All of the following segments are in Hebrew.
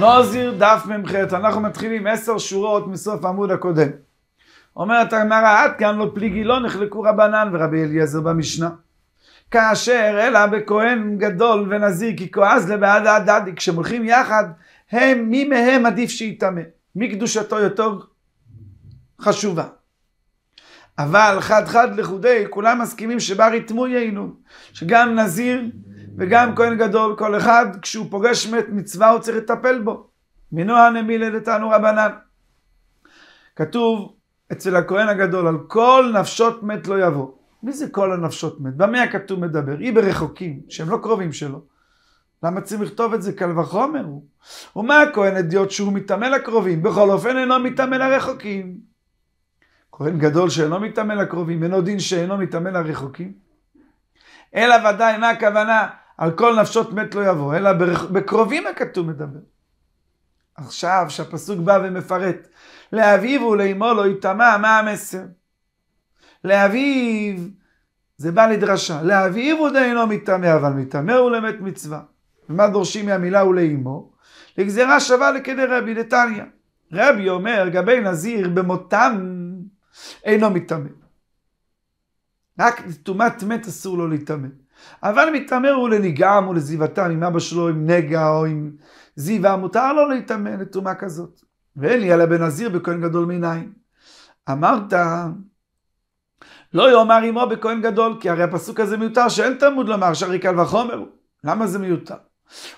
נוזיר דף מ"ח, אנחנו מתחילים עשר שורות מסוף העמוד הקודם. אומרת הגמרא, עד כאן לא פליגי לא נחלקו רבנן ורבי אליעזר במשנה. כאשר אלא בכהן גדול ונזיר, כי כועז לבעד הדדי, כשהם הולכים יחד, הם, מי מהם עדיף שיטמא? מי קדושתו יותר חשובה? אבל חד חד לחודי, כולם מסכימים שבר יטמו יינו, שגם נזיר וגם כהן גדול, כל אחד, כשהוא פוגש מת מצווה, הוא צריך לטפל בו. מנועה נמילה לתנו רבנן. כתוב אצל הכהן הגדול, על כל נפשות מת לא יבוא. מי זה כל הנפשות מת? במה הכתוב מדבר? היא ברחוקים, שהם לא קרובים שלו. למה צריכים לכתוב את זה? קל וחומר הוא. ומה הכהן אדיוט שהוא מטמא לקרובים? בכל אופן אינו מטמא לרחוקים. כהן גדול שאינו מטמא לקרובים, אינו דין שאינו מטמא לרחוקים. אלא ודאי, מה הכוונה? על כל נפשות מת לא יבוא, אלא בקרובים הכתוב מדבר. עכשיו, שהפסוק בא ומפרט, לאביו ולאמו לא יטמע, מה המסר? לאביו, זה בא לדרשה, לאביו ודאינו לא מטמא, אבל מטמא הוא למת מצווה. ומה דורשים מהמילה ולאמו? לגזירה שווה לכדי רבי נתניה. רבי אומר, גבי נזיר במותם אינו מטמא. רק לטומאת מת אסור לו להיטמא. אבל מתעמר הוא לנגעם או לזיבתם, עם אבא שלו, עם נגע או עם זיווה, מותר לו להיטמא לטומאה כזאת. ואין לי אלא בנזיר בכהן גדול מיניים. אמרת, לא יאמר עמו בכהן גדול, כי הרי הפסוק הזה מיותר, שאין תלמוד לומר שהרי קל וחומר הוא. למה זה מיותר?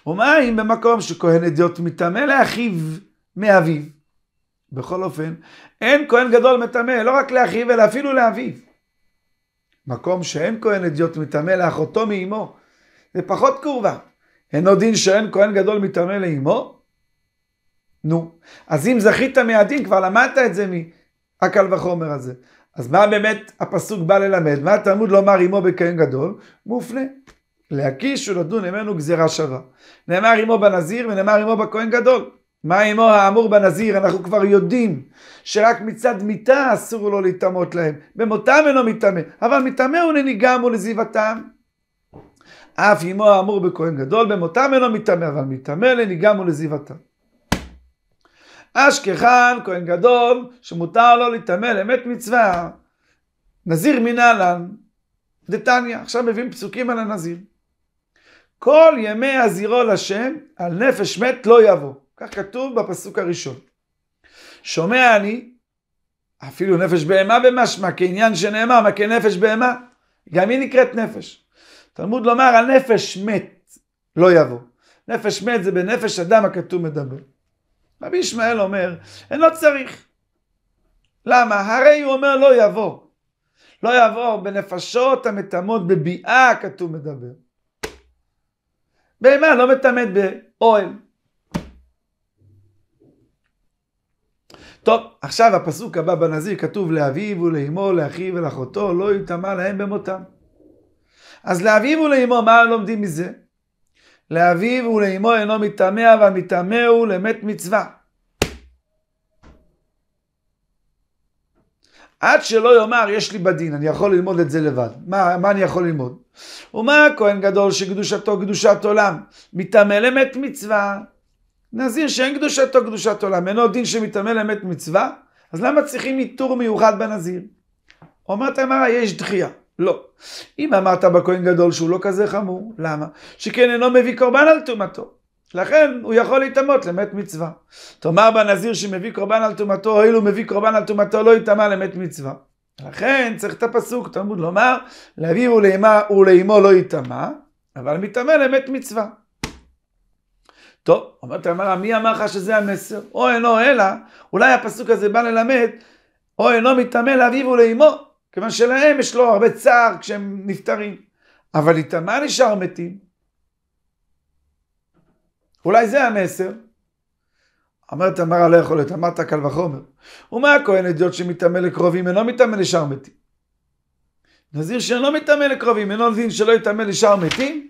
ומה אם במקום שכהן אדיוט מטמא לאחיו מאביו? בכל אופן, אין כהן גדול מטמא, לא רק לאחיו, אלא אפילו לאביו. מקום שאין כהן אדיוט מטמא לאחותו מאמו, זה פחות קרבה. אינו דין שאין כהן גדול מטמא לאמו? נו, אז אם זכית מהדין, כבר למדת את זה מהקל וחומר הזה. אז מה באמת הפסוק בא ללמד? מה התלמוד לומר אמו בכהן גדול? מופנה. להקיש ולדון ממנו גזירה שווה. נאמר אמו בנזיר ונאמר אמו בכהן גדול. מה אמו האמור בנזיר? אנחנו כבר יודעים שרק מצד מיתה אסור לו להיטמות להם. במותם אינו מיטמא, אבל מיטמא הוא לניגם ולזיבתם. אף אמו האמור בכהן גדול, במותם אינו מיטמא, אבל מיטמא לניגם ולזיבתם. אשכחן, כהן גדול, שמותר לו להיטמא למת מצווה, נזיר מנהלן, דתניא. עכשיו מביאים פסוקים על הנזיר. כל ימי הזירו לשם, על נפש מת לא יבוא. כך כתוב בפסוק הראשון. שומע אני, אפילו נפש בהמה במשמע, כעניין שנאמר, מה כנפש בהמה, גם היא נקראת נפש. תלמוד לומר, הנפש מת, לא יבוא. נפש מת זה בנפש אדם הכתוב מדבר. רבי ישמעאל אומר, אין לא צריך. למה? הרי הוא אומר לא יבוא. לא יבוא בנפשות המטמאות בביאה, הכתוב מדבר. בהמה לא מטמאת באוהל. טוב, עכשיו הפסוק הבא בנזיר כתוב לאביו ולאמו, לאחיו ולאחותו, לא יטמע להם במותם. אז לאביו ולאמו, מה לומדים מזה? לאביו ולאמו אינו מטמא, אבל מטמא הוא למת מצווה. עד שלא יאמר, יש לי בדין, אני יכול ללמוד את זה לבד. מה, מה אני יכול ללמוד? ומה הכהן גדול שקדושתו קדושת עולם? מטמא למת מצווה. נזיר שאין קדושתו קדושת עולם, אינו דין שמתאמן לאמת מצווה, אז למה צריכים עיטור מיוחד בנזיר? אומרת הגמרא, יש דחייה. לא. אם אמרת בכהן גדול שהוא לא כזה חמור, למה? שכן אינו מביא קורבן על טומאתו. לכן הוא יכול להיטמות למת מצווה. תאמר בנזיר שמביא קורבן על טומאתו, הואיל הוא מביא קורבן על טומאתו, לא ייטמע למת מצווה. לכן צריך את הפסוק, תלמוד לומר, לאביו ולאמו לא ייטמע, אבל מיטמא למת מצווה. טוב, אומרת הגמרא, מי אמר לך שזה המסר? או אינו לא, אלא, אולי הפסוק הזה בא ללמד, או אינו לא מתאמן לאביו ולאמו, כיוון שלהם יש לו הרבה צער כשהם נפטרים. אבל לטמא נשאר מתים. אולי זה המסר. אומרת המרא לא יכול להיות, אמרת קל וחומר. ומה הכהן אדיוט שמתאמן לקרובים אינו מתאמן לשאר מתים? נזיר שאינו מתאמן לקרובים אינו דין שלא יתאמן לשאר מתים?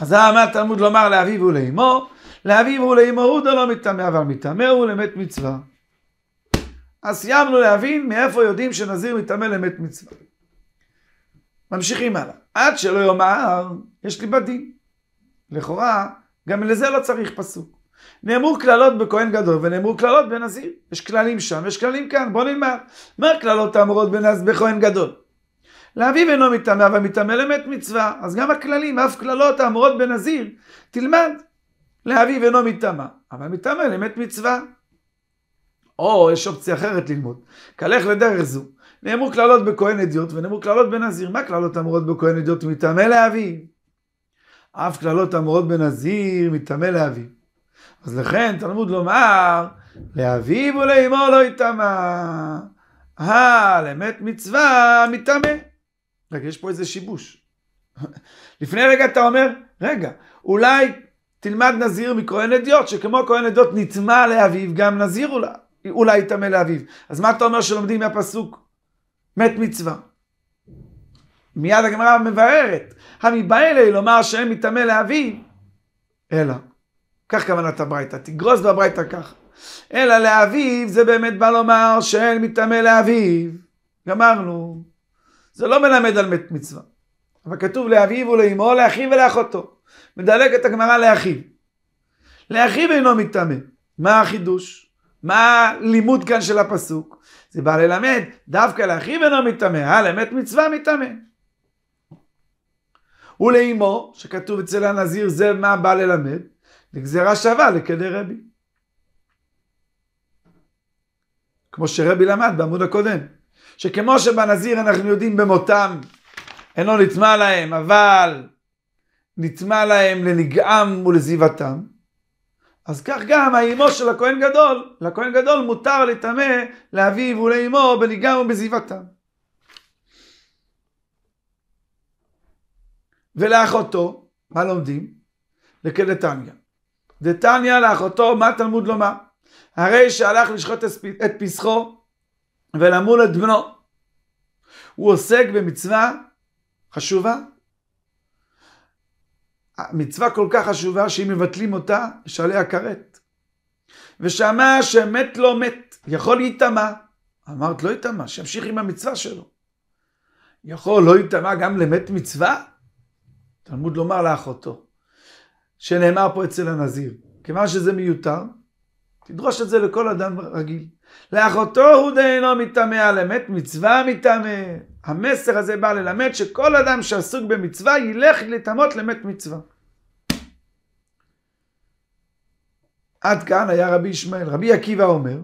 אז אמר תלמוד לומר לאביו ולאמו, לאביו ולאמהות הלא מטמא, אבל מטמא הוא למת מצווה. אז סיימנו להבין מאיפה יודעים שנזיר מטמא למת מצווה. ממשיכים הלאה. עד שלא יאמר, יש לי בדין. לכאורה, גם לזה לא צריך פסוק. נאמרו קללות בכהן גדול ונאמרו קללות בנזיר. יש כללים שם, יש כללים כאן, בוא נלמד. מה הקללות האמורות בנז... בכהן גדול? לאביו אינו מטמא, אבל מטמא למת מצווה. אז גם הכללים, אף קללות האמורות בנזיר, תלמד. לאביו אינו מטמא, אבל מטמא למת מצווה. או יש אופציה אחרת ללמוד, כלך לדרך זו. נאמרו קללות בכהן אדיוט ונאמרו קללות בנזיר. מה קללות אמורות בכהן אדיוט? מטמא לאביו. אף קללות אמורות בנזיר, מטמא לאביו. אז לכן תלמוד לומר, לאביו ולאמו לא יטמא. אה, למת מצווה, מטמא. רק יש פה איזה שיבוש. לפני רגע אתה אומר, רגע, אולי תלמד נזיר מכהן אדיוט, שכמו כהן אדיוט נטמע לאביו, גם נזיר אולי, אולי יטמא לאביו. אז מה אתה אומר שלומדים מהפסוק מת מצווה? מיד הגמרא מבארת, המבעלה לומר שאין מטמא לאביו, אלא, כך כוונת הברייתא, תגרוס בברייתא ככה. אלא לאביו זה באמת בא לומר שאין מטמא לאביו. גמרנו. זה לא מלמד על מת מצווה. אבל כתוב לאביו ולאמו, לאחיו ולאחותו. מדלגת הגמרא לאחיו. לאחיו אינו מטמא. מה החידוש? מה הלימוד כאן של הפסוק? זה בא ללמד, דווקא לאחיו אינו מטמא, אה, מת מצווה מטמא. ולאמו, שכתוב אצל הנזיר, זה מה בא ללמד, לגזירה שווה לכדי רבי. כמו שרבי למד בעמוד הקודם, שכמו שבנזיר אנחנו יודעים במותם, אינו נטמע להם, אבל נטמע להם לנגעם ולזיבתם, אז כך גם האימו של הכהן גדול, לכהן גדול מותר לטמא לאביו ולאמו בנגעם ובזיבתם. ולאחותו, מה לומדים? וכדתניא. דתניא לאחותו, מה תלמוד לומר? הרי שהלך לשחוט את פסחו ולמול את בנו. הוא עוסק במצווה חשובה, מצווה כל כך חשובה שאם מבטלים אותה, יש עליה כרת. ושמע שמת לא מת, יכול להיטמע. אמרת לא ייטמע, שימשיך עם המצווה שלו. יכול לא ייטמע גם למת מצווה? תלמוד לומר לאחותו, שנאמר פה אצל הנזיר. כיוון שזה מיותר, תדרוש את זה לכל אדם רגיל. לאחותו הוא דהינו מטמא, על אמת מצווה מטמא. המסר הזה בא ללמד שכל אדם שעסוק במצווה ילך לטמות למת מצווה. עד כאן היה רבי ישמעאל. רבי עקיבא אומר,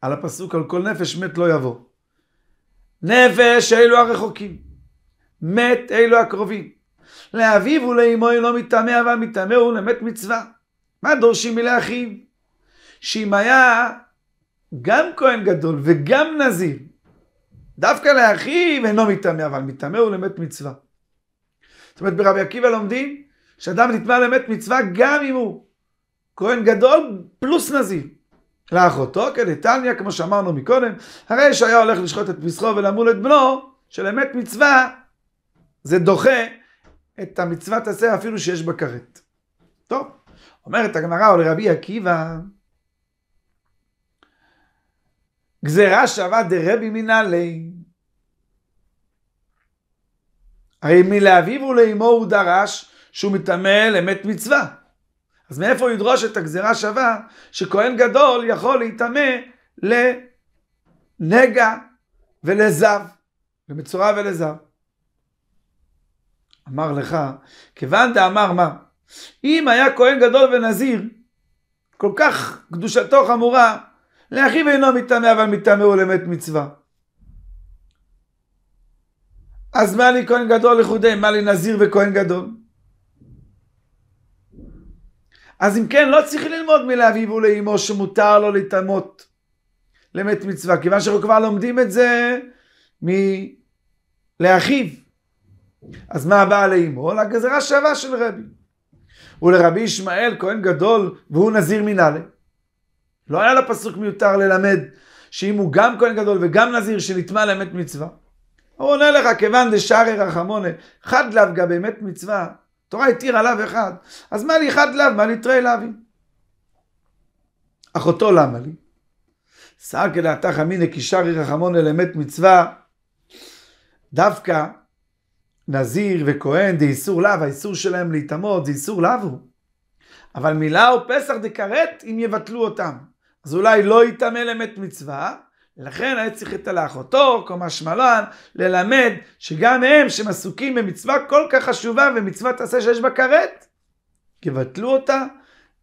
על הפסוק על כל נפש מת לא יבוא. נפש אלו הרחוקים, מת אלו הקרובים. לאביו ולאמו אינו מטמא, אבל מטמא הוא למת מצווה. מה דורשים מלאחיו? שאם היה גם כהן גדול וגם נזיר, דווקא לאחיו אינו מטמא, אבל מטמא הוא למת מצווה. זאת אומרת, ברבי עקיבא לומדים שאדם נטמא למת מצווה גם אם הוא כהן גדול פלוס נזיר. לאחותו, כדתניא, כן, כמו שאמרנו מקודם, הרי שהיה הולך לשחוט את פסחו ולמול את בנו, שלמת מצווה זה דוחה את המצוות עשה אפילו שיש בה כרת. טוב, אומרת הגמרא, או לרבי עקיבא, גזירה שווה דרבי מנהלי. הרי מלאביו ולאמו הוא דרש שהוא מטמא למת מצווה. אז מאיפה הוא ידרוש את הגזירה שווה שכהן גדול יכול להיטמא לנגע ולזב, למצורע ולזב? אמר לך, כיוון דאמר מה, אם היה כהן גדול ונזיר, כל כך קדושתו חמורה, לאחיו אינו מטמא, אבל מטמא הוא למת מצווה. אז מה לי כהן גדול לכודי? מה לי נזיר וכהן גדול? אז אם כן, לא צריך ללמוד מלאביו ולאמו שמותר לו להיטמות למת מצווה, כיוון שאנחנו כבר לומדים את זה מלאחיו. אז מה הבאה לאמו? לגזרה שווה של רבי. ולרבי ישמעאל כהן גדול והוא נזיר מנהלה. לא היה לפסוק מיותר ללמד שאם הוא גם כהן גדול וגם נזיר שנטמע לאמת מצווה. הוא עונה לך, כיוון דשארי רחמונה, חד לאו גם באמת מצווה, תורה התירה לאו אחד, אז מה לי חד לאו, מה לי תרי לאוי? אחותו למה לי? סער כדעתך אמינא כי שרי רחמונה לאמת מצווה, דווקא נזיר וכהן איסור לאו, האיסור שלהם להיטמות זה איסור לאו הוא. אבל מילה או פסח דכרת אם יבטלו אותם. אז אולי לא יטמא למת מצווה, לכן היה צריך את הלאחותו, קומה שמלן, ללמד שגם הם שמסוקים במצווה כל כך חשובה ומצוות עשה שיש בה כרת, יבטלו אותה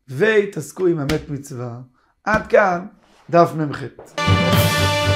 ויתעסקו עם המת מצווה. עד כאן דף מ"ח.